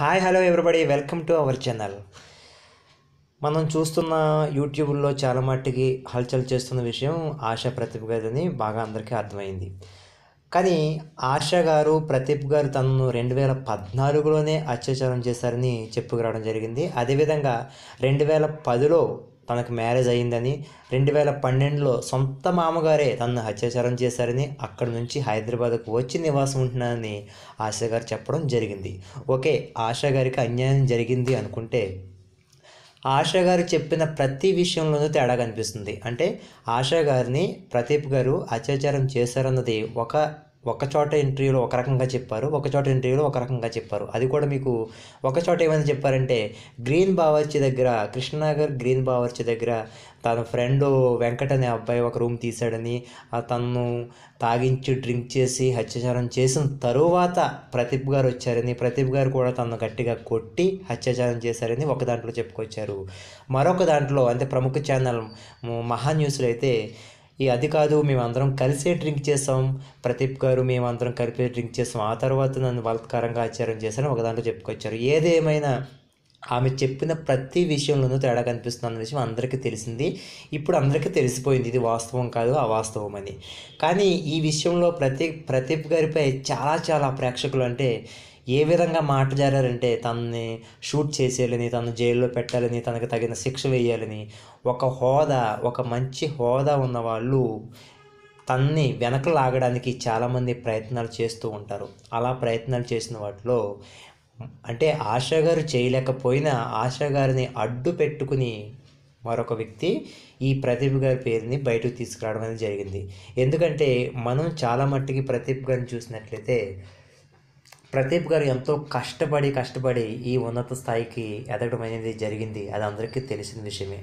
hi hello everybody welcome to our channel మనం చూస్తున్న యూట్యూబ్లో చాలా మట్టికి హల్చల్ చేస్తున్న విషయం ఆశా ప్రతిభ గారిని బాగా అందరికీ అర్థమైంది కానీ ఆశా గారు ప్రతిభ గారు తనను రెండు వేల పద్నాలుగులోనే అత్యాచారం చేశారని చెప్పుకురావడం జరిగింది అదేవిధంగా రెండు వేల పదిలో తనకు మ్యారేజ్ అయ్యిందని రెండు వేల పన్నెండులో సొంత మామగారే తనను హత్యాచారం చేశారని అక్కడి నుంచి హైదరాబాద్కు వచ్చి నివాసం ఉంటున్నానని ఆశ గారు చెప్పడం జరిగింది ఓకే ఆశా గారికి అన్యాయం జరిగింది అనుకుంటే ఆశా గారు చెప్పిన ప్రతి విషయంలోనూ తేడా కనిపిస్తుంది అంటే ఆశా గారిని ప్రదీప్ గారు అత్యాచారం చేశారన్నది ఒక ఒకచోట ఇంటర్వ్యూలో ఒక రకంగా చెప్పారు ఒకచోట ఇంటర్వ్యూలో ఒక రకంగా చెప్పారు అది కూడా మీకు ఒకచోట ఏమైనా చెప్పారంటే గ్రీన్ బావర్చి దగ్గర కృష్ణనగర్ గ్రీన్ బావర్చి దగ్గర తన ఫ్రెండ్ వెంకట అనే అబ్బాయి ఒక రూమ్ తీశాడని తను తాగించి డ్రింక్ చేసి హత్యాచారం చేసిన తరువాత ప్రతీప్ గారు వచ్చారని ప్రతీప్ గారు కూడా తను గట్టిగా కొట్టి హత్యాచారం చేశారని ఒక దాంట్లో చెప్పుకొచ్చారు మరొక దాంట్లో అంటే ప్రముఖ ఛానల్ మహా న్యూస్లో అయితే ఈ అది కాదు మేమందరం కలిసే డ్రింక్ చేస్తాం ప్రదీప్ గారు మేమందరం కలిపే డ్రింక్ చేసాం ఆ తర్వాత నన్ను బలత్కారంగా ఆచారం చేశారని ఒక దాంట్లో చెప్పుకొచ్చారు ఏదేమైనా ఆమె చెప్పిన ప్రతి విషయంలోనూ తేడా అన్న విషయం అందరికీ తెలిసింది ఇప్పుడు అందరికీ తెలిసిపోయింది ఇది వాస్తవం కాదు అవాస్తవం అని కానీ ఈ విషయంలో ప్రతి ప్రదీప్ గారిపై చాలా చాలా ప్రేక్షకులు అంటే ఏ విధంగా మాట జారారంటే తనని షూట్ చేసేయాలని తను జైల్లో పెట్టాలని తనకు తగిన శిక్ష వేయాలని ఒక హోదా ఒక మంచి హోదా ఉన్నవాళ్ళు తన్ని వెనక లాగడానికి చాలామంది ప్రయత్నాలు చేస్తూ ఉంటారు అలా ప్రయత్నాలు చేసిన వాటిలో అంటే ఆశా గారు చేయలేకపోయినా ఆశా గారిని అడ్డు పెట్టుకుని మరొక వ్యక్తి ఈ ప్రదీప్ గారి పేరుని బయటకు తీసుకురావడం అనేది జరిగింది ఎందుకంటే మనం చాలా మట్టికి ప్రదీప్ గారిని చూసినట్లయితే ప్రదీప్ గారు ఎంతో కష్టపడి కష్టపడి ఈ ఉన్నత స్థాయికి ఎదగడం అనేది జరిగింది అది అందరికీ తెలిసిన విషయమే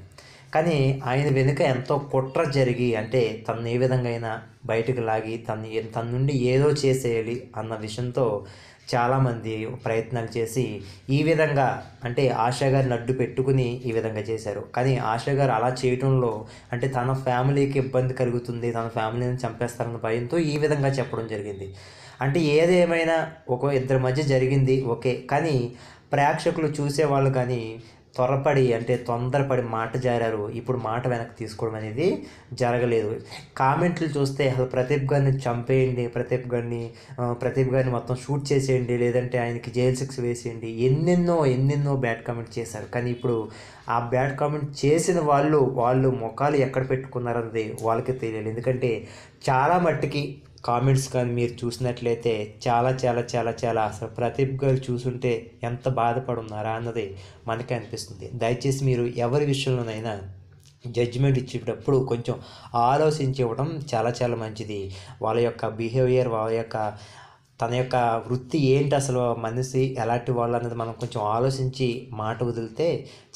కానీ ఆయన వెనుక ఎంతో కుట్ర జరిగి అంటే తను ఏ విధంగా అయినా బయటకు లాగి తన తన నుండి ఏదో చేసేయాలి అన్న విషయంతో చాలామంది ప్రయత్నాలు చేసి ఈ విధంగా అంటే ఆశా గారిని అడ్డు పెట్టుకుని ఈ విధంగా చేశారు కానీ ఆశా గారు అలా చేయడంలో అంటే తన ఫ్యామిలీకి ఇబ్బంది కలుగుతుంది తన ఫ్యామిలీని చంపేస్తారన్న భయంతో ఈ విధంగా చెప్పడం జరిగింది అంటే ఏదేమైనా ఒక ఇద్దరి మధ్య జరిగింది ఓకే కానీ ప్రేక్షకులు చూసేవాళ్ళు కానీ త్వరపడి అంటే తొందరపడి మాట జారారు ఇప్పుడు మాట వెనక్కి తీసుకోవడం అనేది జరగలేదు కామెంట్లు చూస్తే అసలు ప్రదీప్ గారిని చంపేయండి ప్రదీప్ గారిని ప్రదీప్ గారిని మొత్తం షూట్ చేసేయండి లేదంటే ఆయనకి జైల్ సిక్స్ వేసేయండి ఎన్నెన్నో ఎన్నెన్నో బ్యాడ్ కామెంట్ చేశారు కానీ ఇప్పుడు ఆ బ్యాడ్ కామెంట్ చేసిన వాళ్ళు వాళ్ళు ముఖాలు ఎక్కడ పెట్టుకున్నారన్నది వాళ్ళకి తెలియదు ఎందుకంటే చాలా మట్టికి కామెంట్స్ కానీ మీరు చూసినట్లయితే చాలా చాలా చాలా చాలా అసలు ప్రతిభ గారు చూసుంటే ఎంత బాధపడున్నారా అన్నది మనకి అనిపిస్తుంది దయచేసి మీరు ఎవరి విషయంలోనైనా జడ్జిమెంట్ ఇచ్చేటప్పుడు కొంచెం ఆలోచించి ఇవ్వడం చాలా చాలా మంచిది వాళ్ళ యొక్క బిహేవియర్ వాళ్ళ యొక్క తన యొక్క వృత్తి ఏంటి అసలు మనిషి ఎలాంటి వాళ్ళు అన్నది మనం కొంచెం ఆలోచించి మాట వదిలితే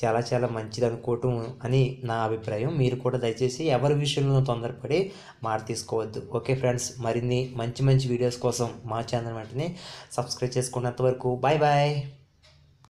చాలా చాలా మంచిది అనుకోవటం అని నా అభిప్రాయం మీరు కూడా దయచేసి ఎవరి విషయంలో తొందరపడి మాట తీసుకోవద్దు ఓకే ఫ్రెండ్స్ మరిన్ని మంచి మంచి వీడియోస్ కోసం మా ఛానల్ వెంటనే సబ్స్క్రైబ్ చేసుకున్నంతవరకు బాయ్ బాయ్